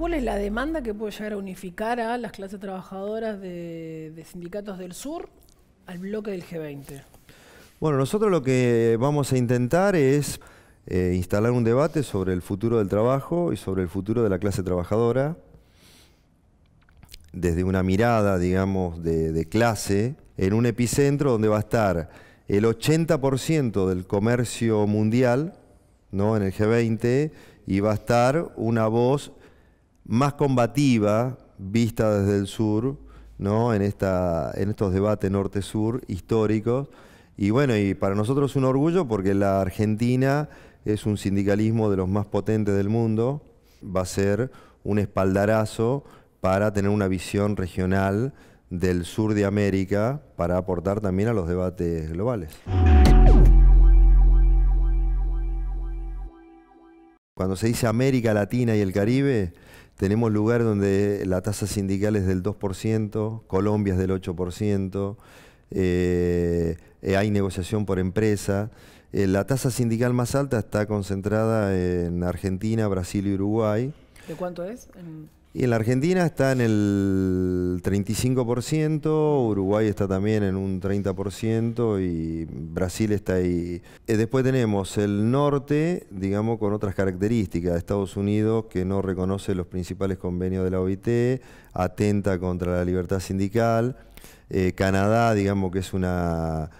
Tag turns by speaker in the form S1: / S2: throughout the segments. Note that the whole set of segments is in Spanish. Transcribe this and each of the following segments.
S1: ¿Cuál es la demanda que puede llegar a unificar a las clases trabajadoras de, sindicatos del sur al bloque del G20? Bueno, nosotros lo que vamos a intentar es eh, instalar un debate sobre el futuro del trabajo y sobre el futuro de la clase trabajadora, desde una mirada, digamos, de, de clase, en un epicentro donde va a estar el 80% del comercio mundial, ¿no? en el G20 y va a estar una voz más combativa, vista desde el sur, ¿no? en, esta, en estos debates norte-sur históricos. Y bueno, y para nosotros es un orgullo porque la Argentina es un sindicalismo de los más potentes del mundo, va a ser un espaldarazo para tener una visión regional del sur de América para aportar también a los debates globales. Cuando se dice América Latina y el Caribe, tenemos lugar donde la tasa sindical es del 2%, Colombia es del 8%, eh, eh, hay negociación por empresa. Eh, la tasa sindical más alta está concentrada en Argentina, Brasil y Uruguay. ¿De cuánto es? En... Y en la Argentina está en el 35%, Uruguay está también en un 30% y Brasil está ahí. Eh, después tenemos el norte, digamos, con otras características. Estados Unidos que no reconoce los principales convenios de la OIT, atenta contra la libertad sindical. Eh, Canadá, digamos, que es una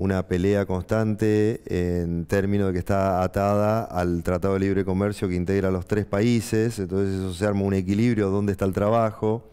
S1: una pelea constante en términos de que está atada al Tratado de Libre Comercio que integra a los tres países, entonces eso se arma un equilibrio, donde está el trabajo.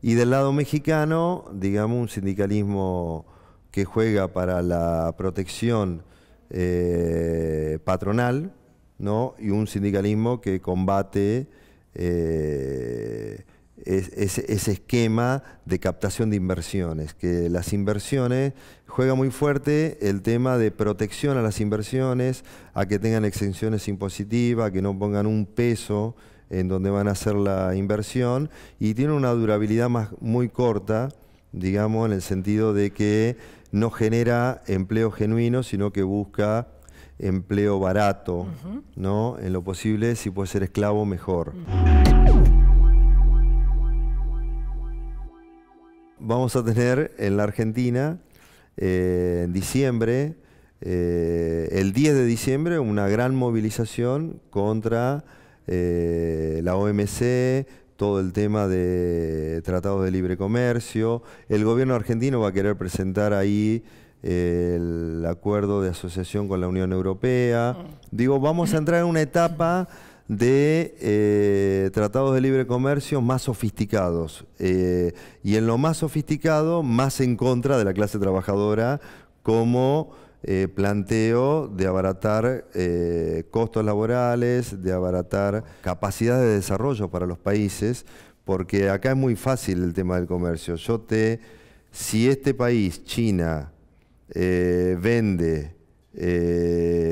S1: Y del lado mexicano, digamos, un sindicalismo que juega para la protección eh, patronal, ¿no? Y un sindicalismo que combate... Eh, es, ese esquema de captación de inversiones, que las inversiones juega muy fuerte el tema de protección a las inversiones, a que tengan exenciones impositivas, que no pongan un peso en donde van a hacer la inversión y tiene una durabilidad más muy corta, digamos, en el sentido de que no genera empleo genuino, sino que busca empleo barato, ¿no? En lo posible, si puede ser esclavo, mejor. vamos a tener en la Argentina eh, en diciembre, eh, el 10 de diciembre, una gran movilización contra eh, la OMC, todo el tema de tratados de libre comercio. El gobierno argentino va a querer presentar ahí el acuerdo de asociación con la Unión Europea. Mm. Digo, vamos a entrar en una etapa de eh, tratados de libre comercio más sofisticados. Eh, y en lo más sofisticado, más en contra de la clase trabajadora como eh, planteo de abaratar costos laborales, de abaratar capacidad de desarrollo para los países, porque acá es muy fácil el tema del comercio. Yo te, si este país, China, vende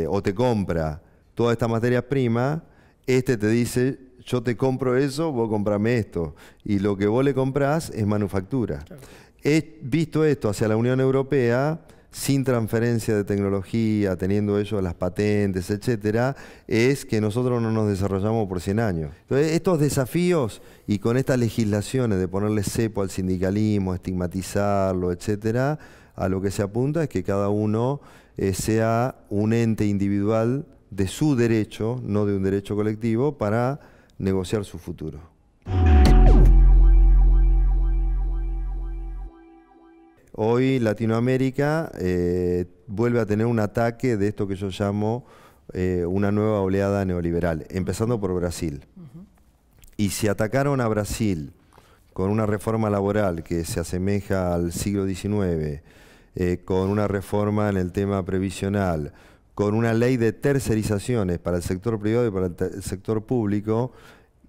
S1: o te compra toda esta materia prima, este te dice, yo te compro eso, vos comprame esto. Y lo que vos le comprás es manufactura. visto esto hacia la Unión Europea, sin transferencia de tecnología, teniendo ellos las patentes, etc., es que nosotros no nos desarrollamos por 100 años. Entonces, estos desafíos y con estas legislaciones de ponerle cepo al sindicalismo, estigmatizarlo, etcétera, a lo que se apunta es que cada uno eh, sea un ente individual de su derecho, no de un derecho colectivo, para negociar su futuro. Hoy Latinoamérica eh, vuelve a tener un ataque de esto que yo llamo eh, una nueva oleada neoliberal, empezando por Brasil. Y si atacaron a Brasil con una reforma laboral que se asemeja al siglo XIX, eh, con una reforma en el tema previsional, con una ley de tercerizaciones para el sector privado y para el, sector público,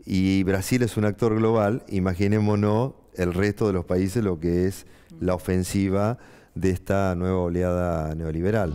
S1: y Brasil es un actor global, imaginémonos el resto de los países lo que es la ofensiva de esta nueva oleada neoliberal.